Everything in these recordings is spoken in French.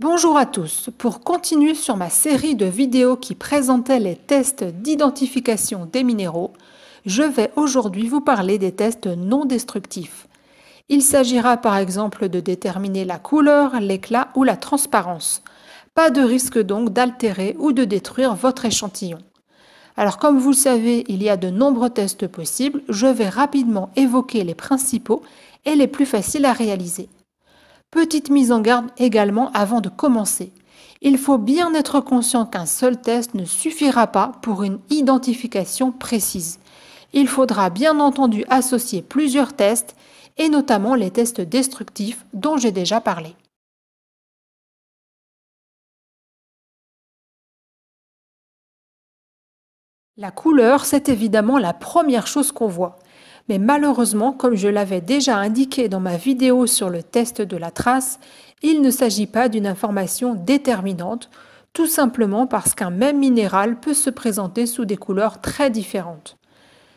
Bonjour à tous. Pour continuer sur ma série de vidéos qui présentait les tests d'identification des minéraux, je vais aujourd'hui vous parler des tests non destructifs. Il s'agira par exemple de déterminer la couleur, l'éclat ou la transparence. Pas de risque donc d'altérer ou de détruire votre échantillon. Alors comme vous le savez, il y a de nombreux tests possibles, je vais rapidement évoquer les principaux et les plus faciles à réaliser. Petite mise en garde également avant de commencer. Il faut bien être conscient qu'un seul test ne suffira pas pour une identification précise. Il faudra bien entendu associer plusieurs tests et notamment les tests destructifs dont j'ai déjà parlé. La couleur, c'est évidemment la première chose qu'on voit mais malheureusement, comme je l'avais déjà indiqué dans ma vidéo sur le test de la trace, il ne s'agit pas d'une information déterminante, tout simplement parce qu'un même minéral peut se présenter sous des couleurs très différentes.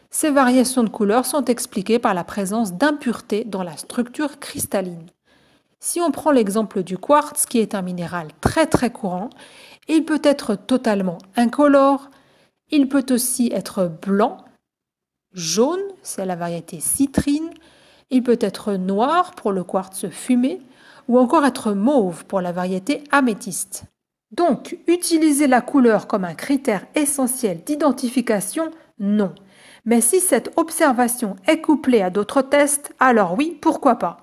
Ces variations de couleurs sont expliquées par la présence d'impuretés dans la structure cristalline. Si on prend l'exemple du quartz, qui est un minéral très très courant, il peut être totalement incolore, il peut aussi être blanc, Jaune, c'est la variété citrine. Il peut être noir pour le quartz fumé ou encore être mauve pour la variété améthyste. Donc, utiliser la couleur comme un critère essentiel d'identification, non. Mais si cette observation est couplée à d'autres tests, alors oui, pourquoi pas.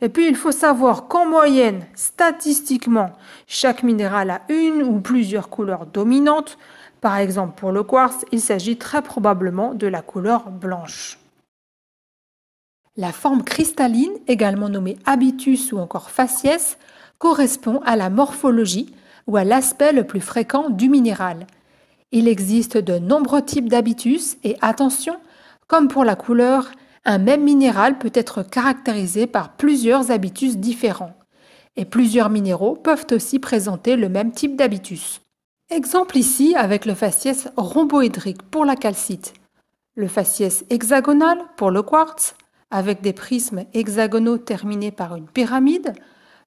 Et puis, il faut savoir qu'en moyenne, statistiquement, chaque minéral a une ou plusieurs couleurs dominantes, par exemple, pour le quartz, il s'agit très probablement de la couleur blanche. La forme cristalline, également nommée habitus ou encore faciès, correspond à la morphologie ou à l'aspect le plus fréquent du minéral. Il existe de nombreux types d'habitus et attention, comme pour la couleur, un même minéral peut être caractérisé par plusieurs habitus différents. Et plusieurs minéraux peuvent aussi présenter le même type d'habitus. Exemple ici avec le faciès rhomboédrique pour la calcite, le faciès hexagonal pour le quartz, avec des prismes hexagonaux terminés par une pyramide,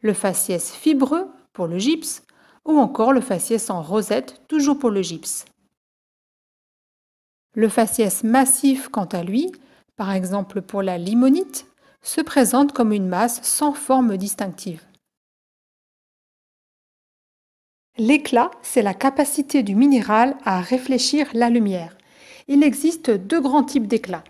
le faciès fibreux pour le gypse, ou encore le faciès en rosette, toujours pour le gypse. Le faciès massif, quant à lui, par exemple pour la limonite, se présente comme une masse sans forme distinctive. L'éclat, c'est la capacité du minéral à réfléchir la lumière. Il existe deux grands types d'éclats.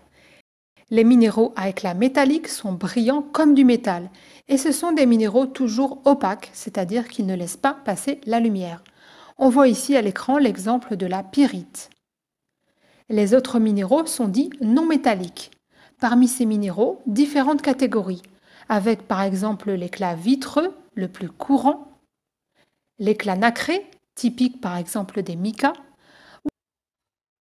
Les minéraux à éclat métallique sont brillants comme du métal et ce sont des minéraux toujours opaques, c'est-à-dire qu'ils ne laissent pas passer la lumière. On voit ici à l'écran l'exemple de la pyrite. Les autres minéraux sont dits non métalliques. Parmi ces minéraux, différentes catégories, avec par exemple l'éclat vitreux, le plus courant, l'éclat nacré, typique par exemple des micas,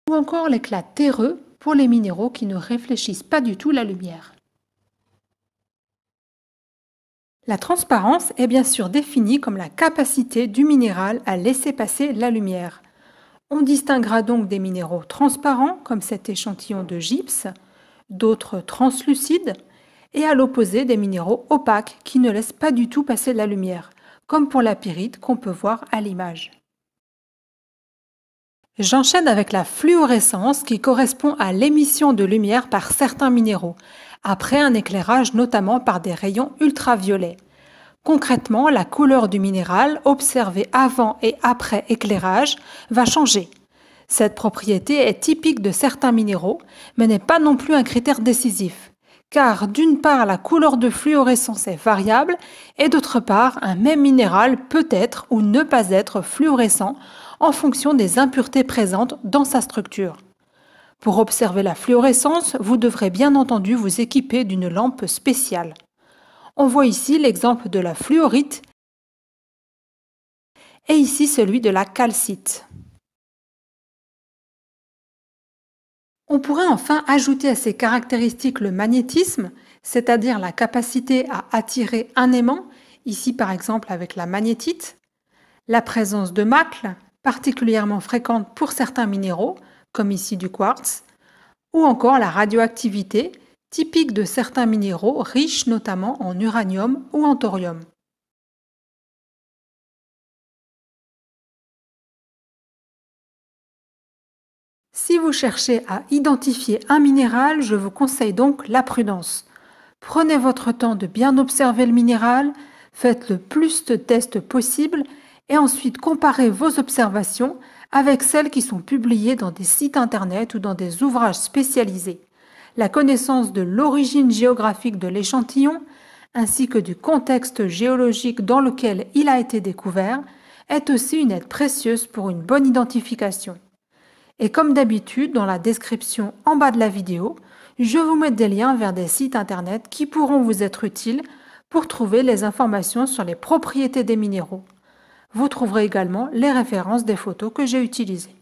ou encore l'éclat terreux pour les minéraux qui ne réfléchissent pas du tout la lumière. La transparence est bien sûr définie comme la capacité du minéral à laisser passer la lumière. On distinguera donc des minéraux transparents, comme cet échantillon de gypse, d'autres translucides, et à l'opposé des minéraux opaques qui ne laissent pas du tout passer la lumière, comme pour la pyrite qu'on peut voir à l'image. J'enchaîne avec la fluorescence qui correspond à l'émission de lumière par certains minéraux, après un éclairage notamment par des rayons ultraviolets. Concrètement, la couleur du minéral observée avant et après éclairage va changer. Cette propriété est typique de certains minéraux, mais n'est pas non plus un critère décisif car d'une part la couleur de fluorescence est variable et d'autre part un même minéral peut être ou ne pas être fluorescent en fonction des impuretés présentes dans sa structure. Pour observer la fluorescence, vous devrez bien entendu vous équiper d'une lampe spéciale. On voit ici l'exemple de la fluorite et ici celui de la calcite. On pourrait enfin ajouter à ces caractéristiques le magnétisme, c'est-à-dire la capacité à attirer un aimant, ici par exemple avec la magnétite, la présence de macles, particulièrement fréquente pour certains minéraux, comme ici du quartz, ou encore la radioactivité, typique de certains minéraux riches notamment en uranium ou en thorium. Si vous cherchez à identifier un minéral, je vous conseille donc la prudence. Prenez votre temps de bien observer le minéral, faites le plus de tests possible et ensuite comparez vos observations avec celles qui sont publiées dans des sites internet ou dans des ouvrages spécialisés. La connaissance de l'origine géographique de l'échantillon ainsi que du contexte géologique dans lequel il a été découvert est aussi une aide précieuse pour une bonne identification. Et comme d'habitude, dans la description en bas de la vidéo, je vous mets des liens vers des sites internet qui pourront vous être utiles pour trouver les informations sur les propriétés des minéraux. Vous trouverez également les références des photos que j'ai utilisées.